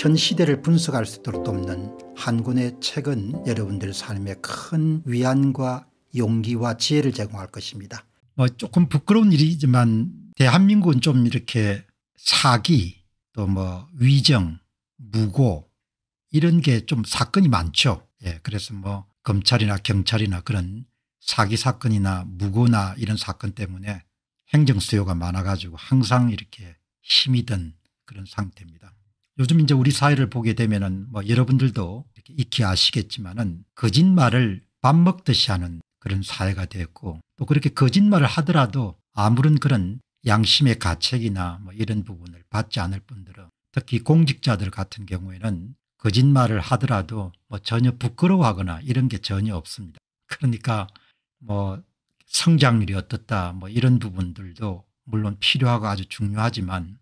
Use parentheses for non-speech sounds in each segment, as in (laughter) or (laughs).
현 시대를 분석할 수 있도록 돕는 한 권의 책은 여러분들 삶에 큰 위안과 용기와 지혜를 제공할 것입니다. 뭐 조금 부끄러운 일이지만 대한민국은 좀 이렇게 사기 또 뭐 위정 무고 이런 게 좀 사건이 많죠. 예, 그래서 뭐 검찰이나 경찰이나 그런 사기 사건이나 무고나 이런 사건 때문에 행정 수요가 많아가지고 항상 이렇게 힘이 든 그런 상태입니다. 요즘 이제 우리 사회를 보게 되면은 뭐 여러분들도 이렇게 익히 아시겠지만은 거짓말을 밥 먹듯이 하는 그런 사회가 되었고 또 그렇게 거짓말을 하더라도 아무런 그런 양심의 가책이나 뭐 이런 부분을 받지 않을 분들은 특히 공직자들 같은 경우에는 거짓말을 하더라도 뭐 전혀 부끄러워하거나 이런 게 전혀 없습니다. 그러니까 뭐 성장률이 어떻다 뭐 이런 부분들도 물론 필요하고 아주 중요하지만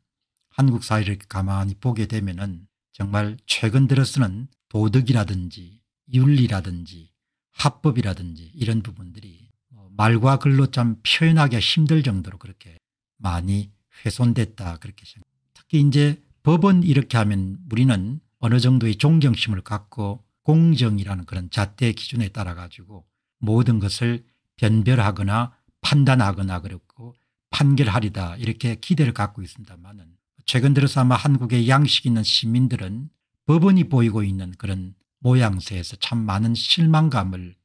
한국 사회를 가만히 보게 되면 은 정말 최근 들어서는 도덕이라든지 윤리라든지 합법이라든지 이런 부분들이 뭐 말과 글로 참 표현하기가 힘들 정도로 그렇게 많이 훼손됐다 그렇게 생각합니다. 특히 이제 법은 이렇게 하면 우리는 어느 정도의 존경심을 갖고 공정이라는 그런 잣대 기준에 따라 가지고 모든 것을 변별하거나 판단하거나 그렇고 판결하리다 이렇게 기대를 갖고 있습니다만 최근 들어서 아마 한국의 양식 있는 시민들은 법원이 보이고 있는 그런 모양새에서 참 많은 실망감을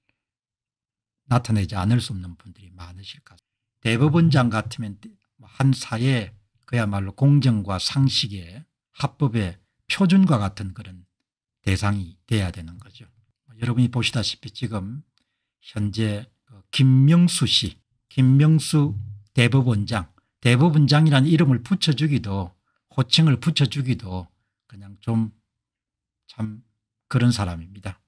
나타내지 않을 수 없는 분들이 많으실 것 같습니다. 대법원장 음. 같으면 뭐 한 사회 그야말로 공정과 상식의 합법의 표준과 같은 그런 대상이 돼야 되는 거죠. 뭐 여러분이 보시다시피 지금 현재 그 김명수 씨, 김명수 대법원장, 대법원장이라는 이름을 붙여주기도 호칭을 붙여주기도 그냥 좀 참 그런 사람입니다.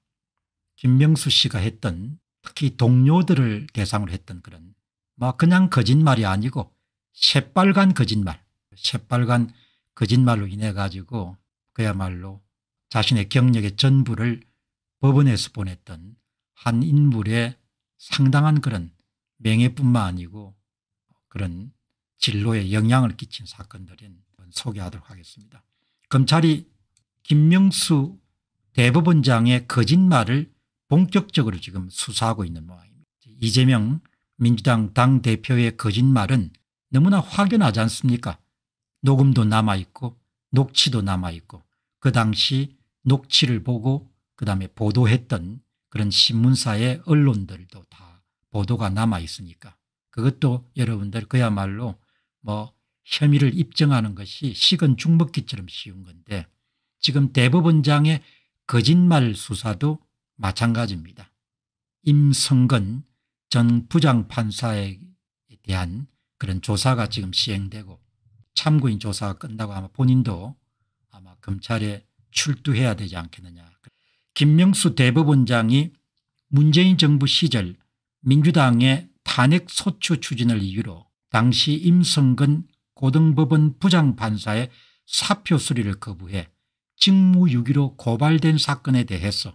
김명수 씨가 했던 특히 동료들을 대상으로 했던 그런 막 뭐 그냥 거짓말이 아니고 새빨간 거짓말 새빨간 거짓말로 인해 가지고 그야말로 자신의 경력의 전부를 법원에서 보냈던 한 인물의 상당한 그런 명예뿐만 아니고 그런 진로에 영향을 끼친 사건들인 소개하도록 하겠습니다. 검찰이 김명수 대법원장의 거짓말을 본격적으로 지금 수사하고 있는 모양입니다. 이재명 민주당 당대표의 거짓말은 너무나 확연하지 않습니까 녹음도 남아있고 녹취도 남아있고 그 당시 녹취를 보고 그 다음에 보도했던 그런 신문사의 언론들도 다 보도가 남아있으니까 그것도 여러분들 그야말로 뭐 혐의를 입증하는 것이 식은 죽먹기처럼 쉬운 건데 지금 대법원장의 거짓말 수사도 마찬가지입니다. 임성근 전 부장판사에 대한 그런 조사가 지금 시행되고 참고인 조사가 끝나고 아마 본인도 아마 검찰에 출두해야 되지 않겠느냐. 김명수 대법원장이 문재인 정부 시절 민주당의 탄핵소추 추진을 이유로 당시 임성근 고등법원 부장판사의 사표 수리를 거부해 직무유기로 고발된 사건에 대해서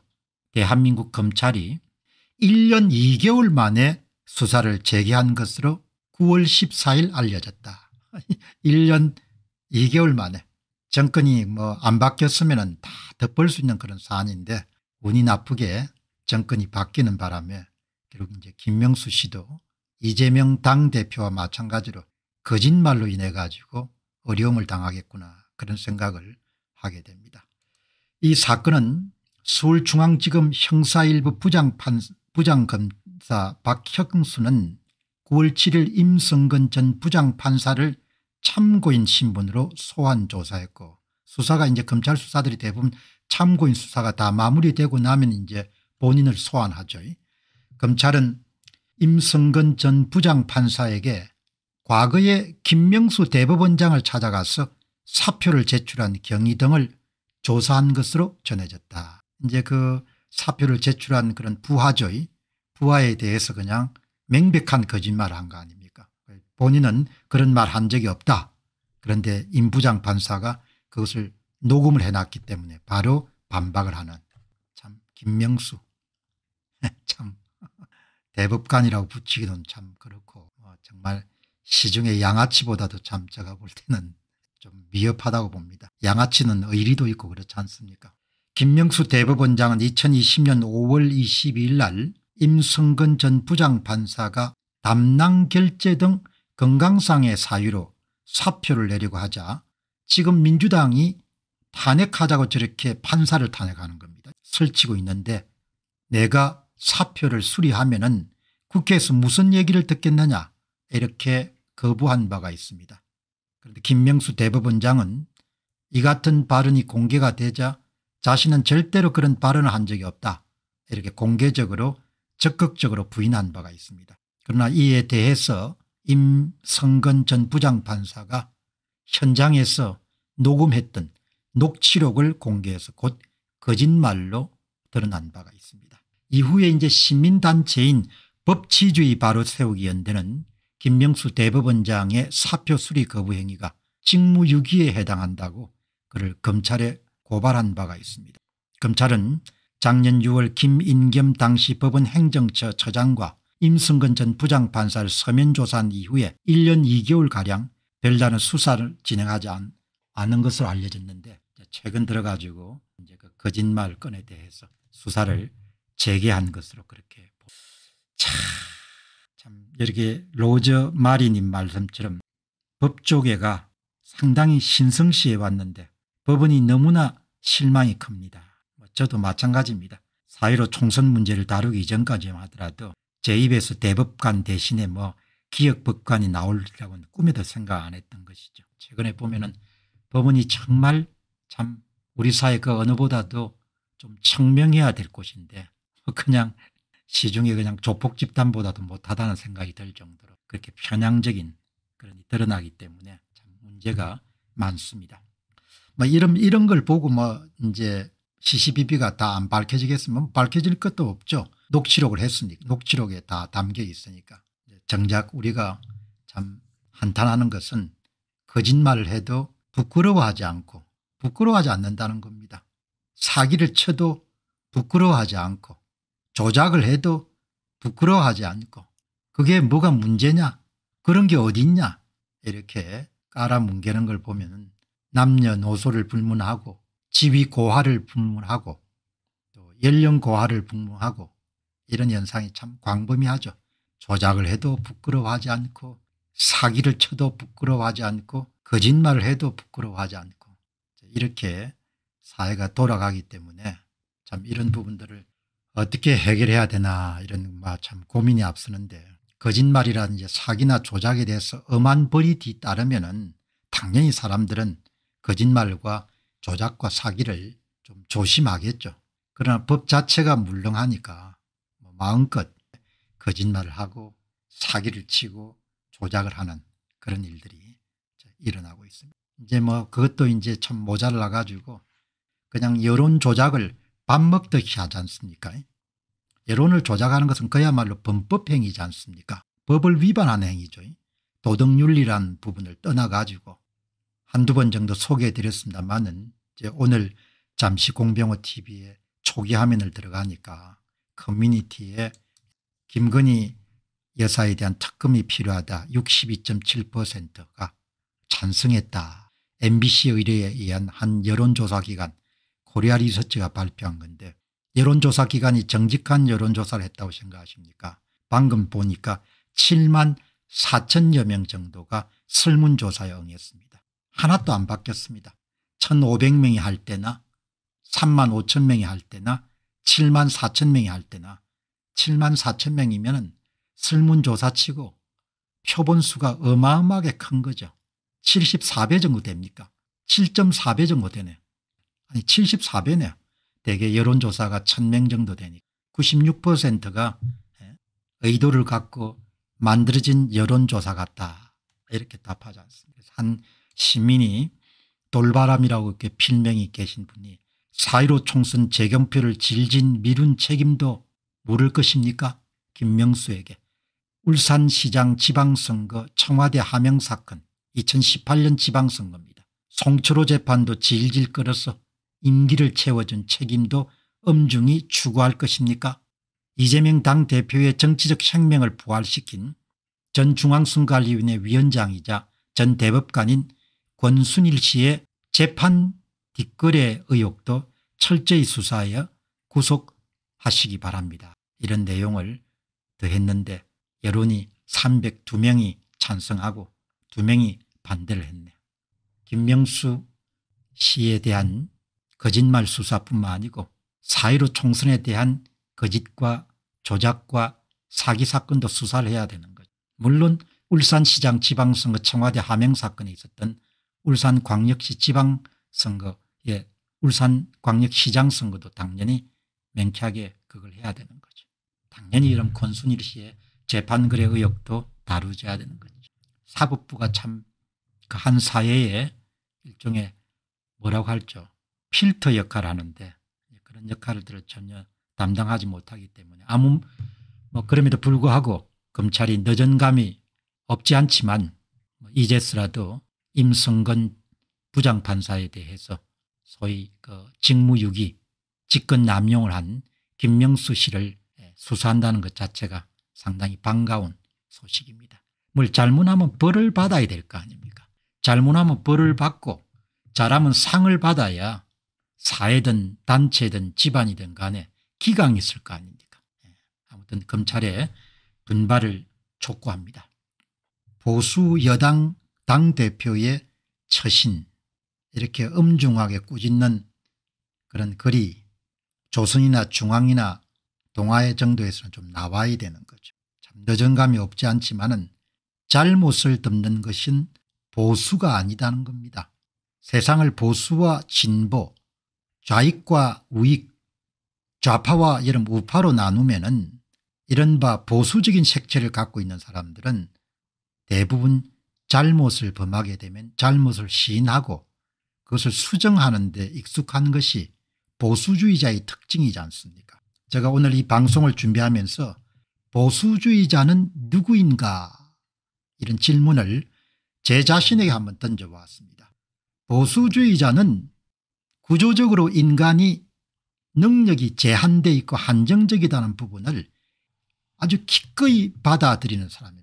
대한민국 검찰이 1년 2개월 만에 수사를 재개한 것으로 9월 14일 알려졌다. 1년 (laughs) 2개월 만에 정권이 뭐 안 바뀌었으면 다 덮을 수 있는 그런 사안인데 운이 나쁘게 정권이 바뀌는 바람에 결국 이제 김명수 씨도 이재명 당대표와 마찬가지로 거짓말로 인해 가지고 어려움을 당하겠구나 그런 생각을 하게 됩니다. 이 사건은 서울중앙지검 형사일부 부장판, 부장검사 박혁수는 9월 7일 임성근 전 부장판사를 참고인 신분으로 소환조사했고 수사가 이제 검찰 수사들이 대부분 참고인 수사가 다 마무리되고 나면 이제 본인을 소환하죠. 검찰은 임성근 전 부장판사에게 과거에 김명수 대법원장을 찾아가서 사표를 제출한 경위 등을 조사한 것으로 전해졌다. 이제 그 사표를 제출한 그런 부하죠의 부하에 대해서 그냥 명백한 거짓말을 한 거 아닙니까 본인은 그런 말 한 적이 없다. 그런데 임 부장 판사가 그것을 녹음을 해놨기 때문에 바로 반박을 하는 참 김명수 (laughs) 참 대법관이라고 붙이기는 참 그렇고 뭐 정말 시중의 양아치보다도 참 제가 볼 때는 좀위협하다고 봅니다. 양아치는 의리도 있고 그렇지 않습니까 김명수 대법원장은 2020년 5월 22일 날 임성근 전 부장판사가 담낭 결재 등 건강상의 사유로 사표를 내려고 하자 지금 민주당이 탄핵하자고 저렇게 판사를 탄핵하는 겁니다. 설치고 있는데 내가 사표를 수리하면 은 국회에서 무슨 얘기를 듣겠느냐 이렇게 거부한 바가 있습니다. 그런데 김명수 대법원장은 이 같은 발언이 공개가 되자 자신은 절대로 그런 발언을 한 적이 없다 이렇게 공개적으로 적극적으로 부인한 바가 있습니다. 그러나 이에 대해서 임성근 전 부장판사가 현장에서 녹음했던 녹취록을 공개해서 곧 거짓말로 드러난 바가 있습니다. 이후에 이제 시민단체인 법치주의 바로 세우기 연대는 김명수 대법원장의 사표 수리 거부 행위가 직무유기에 해당한다고 그를 검찰에 고발한 바가 있습니다. 검찰은 작년 6월 김인겸 당시 법원 행정처 처장과 임승근 전 부장판사를 서면 조사한 이후에 1년 2개월가량 별다른 수사를 진행하지 않, 은 것으로 알려졌는데 최근 들어가지고 이제 그 거짓말 건에 대해서 수사를 재개한 것으로 그렇게 참, 이렇게 로저 마리님 말씀처럼 법조계가 상당히 신성시에 왔는데 법원이 너무나 실망이 큽니다. 뭐 저도 마찬가지입니다. 사회로 총선 문제를 다루기 전까지만 하더라도 제 입에서 대법관 대신에 뭐 기억법관이 나올라고는 꿈에도 생각 안 했던 것이죠. 최근에 보면 은 법원이 정말 참 우리 사회 그 어느보다도 좀 청명해야 될 곳인데 그냥 시중에 그냥 조폭 집단보다도 못하다는 뭐 생각이 들 정도로 그렇게 편향적인 그런 드러나기 때문에 참 문제가 많습니다. 뭐 이런 이런 걸 보고 뭐 이제 CCBB가 다 안 밝혀지겠으면 밝혀질 것도 없죠. 녹취록을 했으니까 녹취록에 다 담겨 있으니까 정작 우리가 참 한탄하는 것은 거짓말을 해도 부끄러워하지 않고 부끄러워하지 않는다는 겁니다. 사기를 쳐도 부끄러워하지 않고 조작을 해도 부끄러워하지 않고 그게 뭐가 문제냐 그런 게어디있냐 이렇게 깔아뭉개는 걸 보면 남녀노소를 불문하고 지위 고화를 불문하고 또 연령 고화를 불문하고 이런 현상이 참 광범위하죠. 조작을 해도 부끄러워하지 않고 사기를 쳐도 부끄러워하지 않고 거짓말을 해도 부끄러워하지 않고 이렇게 사회가 돌아가기 때문에 참 이런 부분들을 어떻게 해결해야 되나 이런 참 고민이 앞서는데 거짓말이라든지 사기나 조작에 대해서 엄한 벌이 뒤따르면 은 당연히 사람들은 거짓말과 조작과 사기를 좀 조심하겠죠. 그러나 법 자체가 물렁하니까 뭐 마음껏 거짓말을 하고 사기를 치고 조작을 하는 그런 일들이 일어나고 있습니다. 이제 뭐 그것도 이제 참 모자라 가지고 그냥 여론 조작을 밥 먹듯이 하지 않습니까 여론을 조작하는 것은 그야말로 범법행위지 않습니까 법을 위반한 행위죠 도덕윤리란 부분을 떠나가지고 한두 번 정도 소개해드렸습니다만은 오늘 잠시 공병호TV의 초기 화면을 들어가니까 커뮤니티에 김건희 여사에 대한 특검이 필요하다 62.7%가 찬성했다. MBC 의뢰에 의한 한 여론조사기관 고리아 리서치가 발표한 건데 여론조사 기관이 정직한 여론조사를 했다고 생각하십니까 방금 보니까 7만 4천여 명 정도가 설문조사에 응했습니다. 하나도 안 바뀌었습니다. 1,500명이 할 때나 3만 5천 명이 할 때나 7만 4천 명이 할 때나 7만 4천 명이면 설문조사치고 표본수가 어마어마하게 큰 거죠. 74배 정도 됩니까? 7.4배 정도 되네. 요 아니 74배네요. 대개 여론조사가 1000명 정도 되니까 96%가 예, 의도를 갖고 만들어진 여론조사 같다 이렇게 답하지 않습니까 한 시민이 돌바람이라고 이렇게 필명이 계신 분이 사1 5 총선 재경표를 질진 미룬 책임도 물을 것입니까 김명수에게 울산시장 지방선거 청와대 하명사건 2018년 지방선거입니다. 송철호 재판도 질질 끌어서 임기를 채워준 책임도 엄중히 추구할 것입니까? 이재명 당대표의 정치적 생명을 부활시킨 전중앙순관위원회 위원장이자 전 대법관인 권순일 씨의 재판 뒷거래 의혹도 철저히 수사하여 구속하시기 바랍니다. 이런 내용을 더했는데 여론이 302명이 찬성하고 2명이 반대를 했네 김명수 씨에 대한 거짓말 수사뿐만 아니고 사1로 총선에 대한 거짓과 조작과 사기 사건도 수사를 해야 되는 거죠. 물론 울산시장 지방선거 청와대 하명 사건에 있었던 울산광역시 지방선거에 울산광역시장 선거도 당연히 명쾌하게 그걸 해야 되는 거죠. 당연히 이런 음. 권순일 씨의 재판글의 의혹도 다루져야 되는 거죠. 사법부가 참 그 한 사회의 일종의 뭐라고 할죠. 필터 역할을 하는데 그런 역할을 전혀 담당하지 못하기 때문에 아무 뭐 그럼에도 불구하고 검찰이 늦은 감이 없지 않지만 뭐 이제서라도 임성근 부장판사에 대해서 소위 그 직무유기 직권 남용을 한 김명수 씨를 예, 수사한다는 것 자체가 상당히 반가운 소식입니다. 뭘 잘못하면 벌을 받아야 될 거 아닙니까 잘못하면 벌을 받고 잘하면 상을 받아야 사회든 단체든 집안이든 간에 기강이 있을 거 아닙니까 예, 아무튼 검찰의 분발을 촉구합니다. 보수 여당 당대표의 처신 이렇게 엄중하게 꾸짖는 그런 글이 조선이나 중앙이나 동아의 정도에서는 좀 나와야 되는 거죠. 참 늦은감이 없지 않지만 은 잘못을 덮는 것은 보수가 아니다는 겁니다. 세상을 보수와 진보 좌익과 우익 좌파와 여름 우파로 나누면 은 이른바 보수적인 색채를 갖고 있는 사람들은 대부분 잘못을 범하게 되면 잘못을 시인하고 그것을 수정하는 데 익숙한 것이 보수주의자의 특징이지 않습니까 제가 오늘 이 방송을 준비하면서 보수주의자는 누구인가 이런 질문을 제 자신에게 한번 던져보았습니다. 보수주의자는 구조적으로 인간이 능력이 제한되어 있고 한정적이다는 부분을 아주 기꺼이 받아들이는 사람입니다.